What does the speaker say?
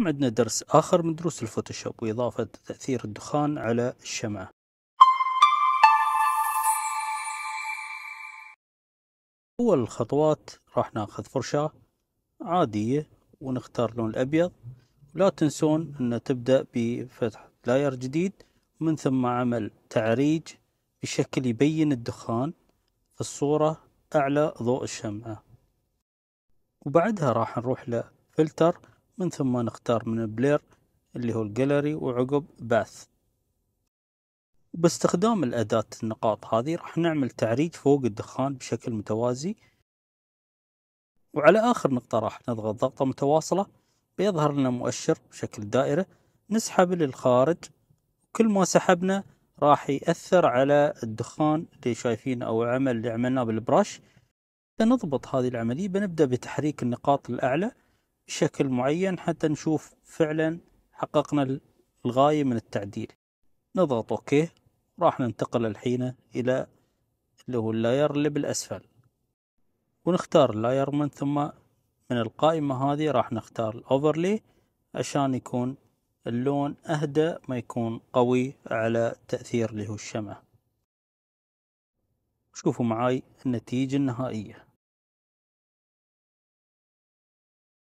عندنا درس آخر من دروس الفوتوشوب وإضافة تأثير الدخان على الشمعة أول الخطوات راح ناخذ فرشاة عادية ونختار لون الأبيض لا تنسون أن تبدأ بفتح لاير جديد ومن ثم عمل تعريج بشكل يبين الدخان في الصورة أعلى ضوء الشمعة وبعدها راح نروح لفلتر من ثم نختار من بلير اللي هو الجاليري وعقب باث وباستخدام الأداة النقاط هذه راح نعمل تعريج فوق الدخان بشكل متوازي وعلى آخر نقطة راح نضغط ضغطة متواصلة بيظهر لنا مؤشر بشكل دائرة نسحب للخارج كل ما سحبنا راح يأثر على الدخان اللي شايفينه أو العمل اللي عملناه بالبرش نضبط هذه العملية بنبدأ بتحريك النقاط الأعلى بشكل معين حتى نشوف فعلا حققنا الغاية من التعديل نضغط اوكي راح ننتقل الحين الى اللي هو اللاير اللي بالاسفل ونختار اللاير من ثم من القائمة هذه راح نختار الاوفرلي عشان يكون اللون اهدى ما يكون قوي على تأثير له هو الشمع شوفوا معاي النتيجة النهائية